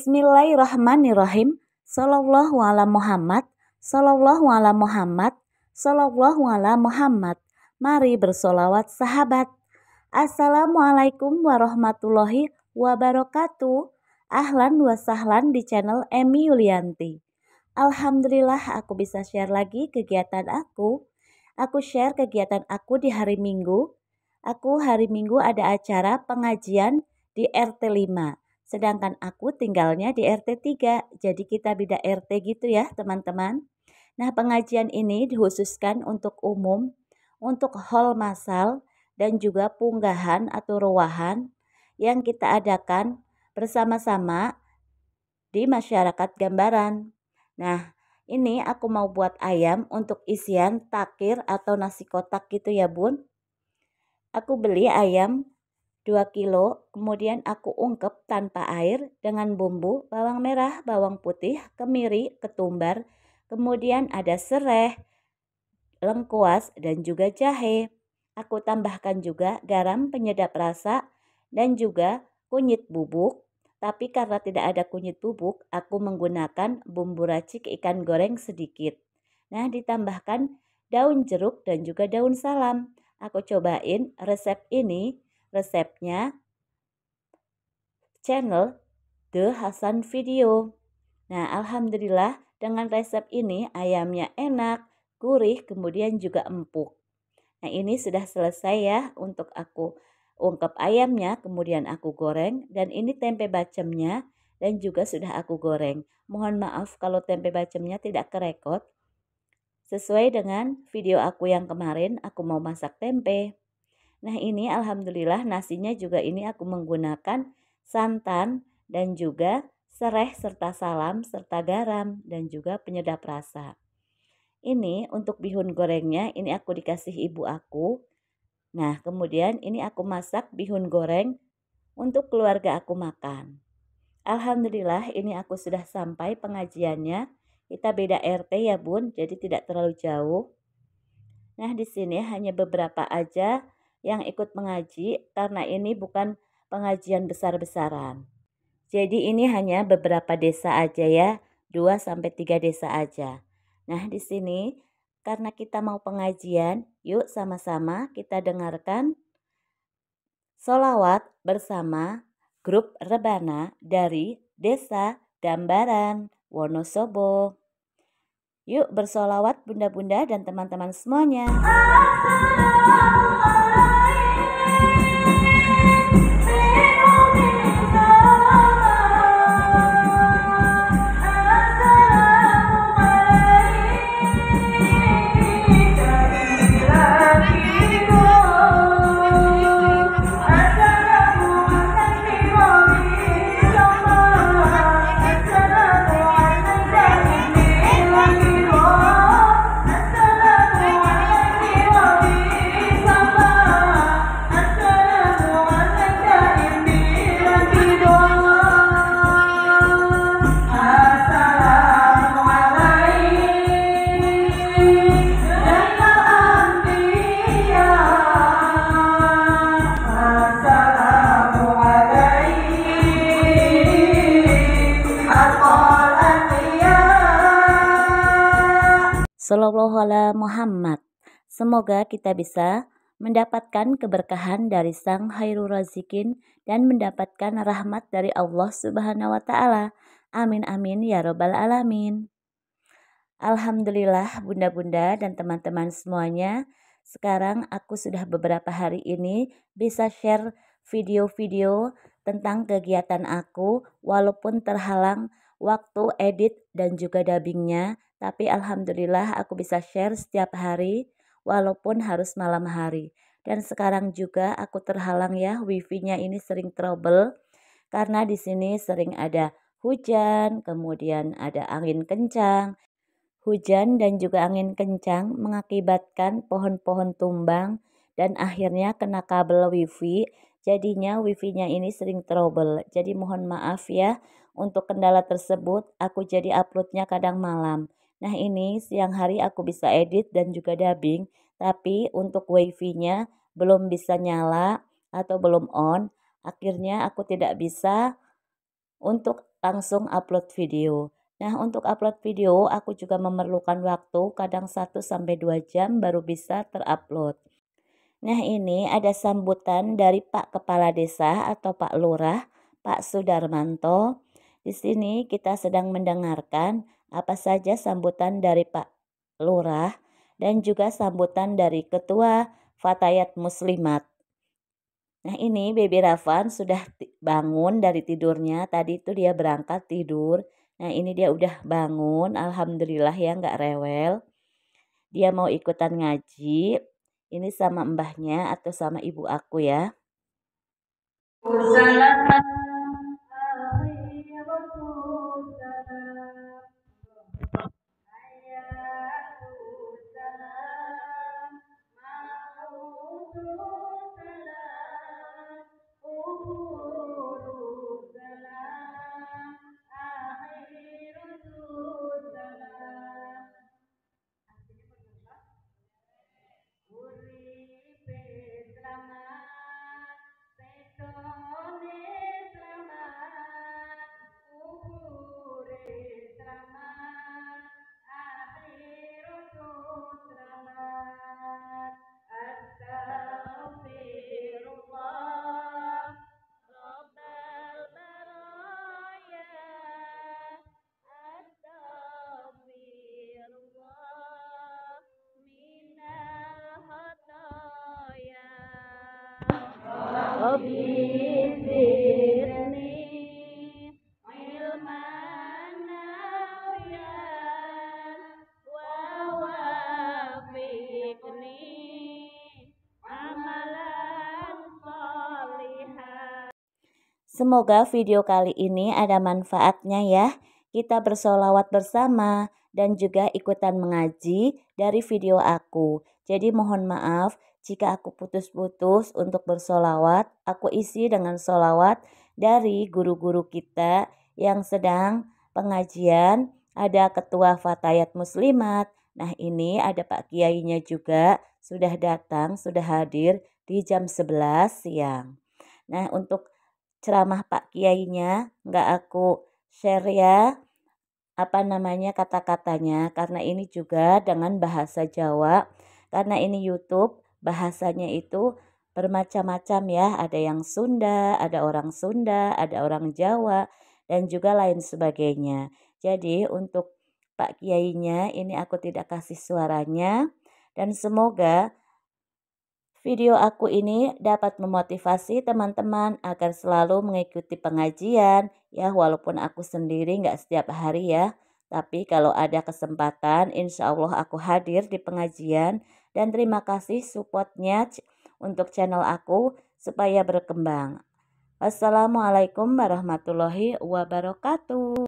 Bismillahirrahmanirrahim. Sallallahu ala Muhammad. Sallallahu ala Muhammad. Sallallahu ala Muhammad. Mari bersolawat sahabat. Assalamualaikum warahmatullahi wabarakatuh. Ahlan wa sahlan di channel Emi Yulianti. Alhamdulillah aku bisa share lagi kegiatan aku. Aku share kegiatan aku di hari Minggu. Aku hari Minggu ada acara pengajian di RT 5 Sedangkan aku tinggalnya di RT 3, jadi kita beda RT gitu ya teman-teman. Nah pengajian ini dikhususkan untuk umum, untuk hall masal, dan juga punggahan atau ruahan yang kita adakan bersama-sama di masyarakat gambaran. Nah, ini aku mau buat ayam untuk isian takir atau nasi kotak gitu ya bun. Aku beli ayam 2 kilo, kemudian aku ungkep tanpa air dengan bumbu, bawang merah, bawang putih, kemiri, ketumbar, kemudian ada serai, lengkuas, dan juga jahe. Aku tambahkan juga garam penyedap rasa dan juga kunyit bubuk. Tapi karena tidak ada kunyit bubuk, aku menggunakan bumbu racik ikan goreng sedikit. Nah, ditambahkan daun jeruk dan juga daun salam. Aku cobain resep ini Resepnya channel The Hasan Video. Nah, alhamdulillah dengan resep ini ayamnya enak, gurih, kemudian juga empuk. Nah, ini sudah selesai ya untuk aku ungkep ayamnya, kemudian aku goreng dan ini tempe bacemnya dan juga sudah aku goreng. Mohon maaf kalau tempe bacemnya tidak kerekod. Sesuai dengan video aku yang kemarin, aku mau masak tempe. Nah ini alhamdulillah nasinya juga ini aku menggunakan santan dan juga serai serta salam serta garam dan juga penyedap rasa. Ini untuk bihun gorengnya ini aku dikasih ibu aku. Nah kemudian ini aku masak bihun goreng untuk keluarga aku makan. Alhamdulillah ini aku sudah sampai pengajiannya. Kita beda RT ya bun jadi tidak terlalu jauh. Nah di sini hanya beberapa aja yang ikut mengaji karena ini bukan pengajian besar-besaran. Jadi ini hanya beberapa desa aja ya, 2 sampai 3 desa aja. Nah, di sini karena kita mau pengajian, yuk sama-sama kita dengarkan solawat bersama grup Rebana dari Desa Dambaran, Wonosobo. Yuk bersolawat bunda-bunda dan teman-teman semuanya. Sallallahu ala Muhammad. Semoga kita bisa mendapatkan keberkahan dari Sang Hayru Razikin dan mendapatkan rahmat dari Allah Subhanahu wa taala. Amin amin ya robbal alamin. Alhamdulillah bunda-bunda dan teman-teman semuanya, sekarang aku sudah beberapa hari ini bisa share video-video tentang kegiatan aku walaupun terhalang waktu edit dan juga dubbingnya tapi alhamdulillah aku bisa share setiap hari walaupun harus malam hari. Dan sekarang juga aku terhalang ya wifi-nya ini sering trouble karena di sini sering ada hujan, kemudian ada angin kencang. Hujan dan juga angin kencang mengakibatkan pohon-pohon tumbang dan akhirnya kena kabel wifi. Jadinya wifi-nya ini sering trouble. Jadi mohon maaf ya untuk kendala tersebut aku jadi uploadnya kadang malam. Nah ini siang hari aku bisa edit dan juga dubbing, tapi untuk wifi-nya belum bisa nyala atau belum on. Akhirnya aku tidak bisa untuk langsung upload video. Nah untuk upload video aku juga memerlukan waktu kadang 1-2 jam baru bisa terupload. Nah ini ada sambutan dari Pak Kepala Desa atau Pak Lurah, Pak Sudarmanto. Di sini kita sedang mendengarkan apa saja sambutan dari Pak Lurah dan juga sambutan dari Ketua Fatayat Muslimat. Nah ini baby Ravan sudah bangun dari tidurnya. Tadi itu dia berangkat tidur. Nah ini dia udah bangun. Alhamdulillah ya nggak rewel. Dia mau ikutan ngaji. Ini sama mbahnya atau sama ibu aku ya. Assalamualaikum. Lord. Semoga video kali ini ada manfaatnya ya. Kita bersolawat bersama dan juga ikutan mengaji dari video aku. Jadi mohon maaf jika aku putus-putus untuk bersolawat, aku isi dengan solawat dari guru-guru kita yang sedang pengajian. Ada ketua Fatayat Muslimat. Nah ini ada Pak Kiainya juga sudah datang, sudah hadir di jam 11 siang. Nah untuk ceramah Pak Kiainya nggak aku share ya apa namanya kata-katanya karena ini juga dengan bahasa Jawa karena ini YouTube bahasanya itu bermacam-macam ya. Ada yang Sunda, ada orang Sunda, ada orang Jawa, dan juga lain sebagainya. Jadi untuk Pak Kiainya ini aku tidak kasih suaranya dan semoga video aku ini dapat memotivasi teman-teman agar selalu mengikuti pengajian ya walaupun aku sendiri nggak setiap hari ya. Tapi kalau ada kesempatan insya Allah aku hadir di pengajian dan terima kasih supportnya untuk channel aku supaya berkembang. Wassalamualaikum warahmatullahi wabarakatuh.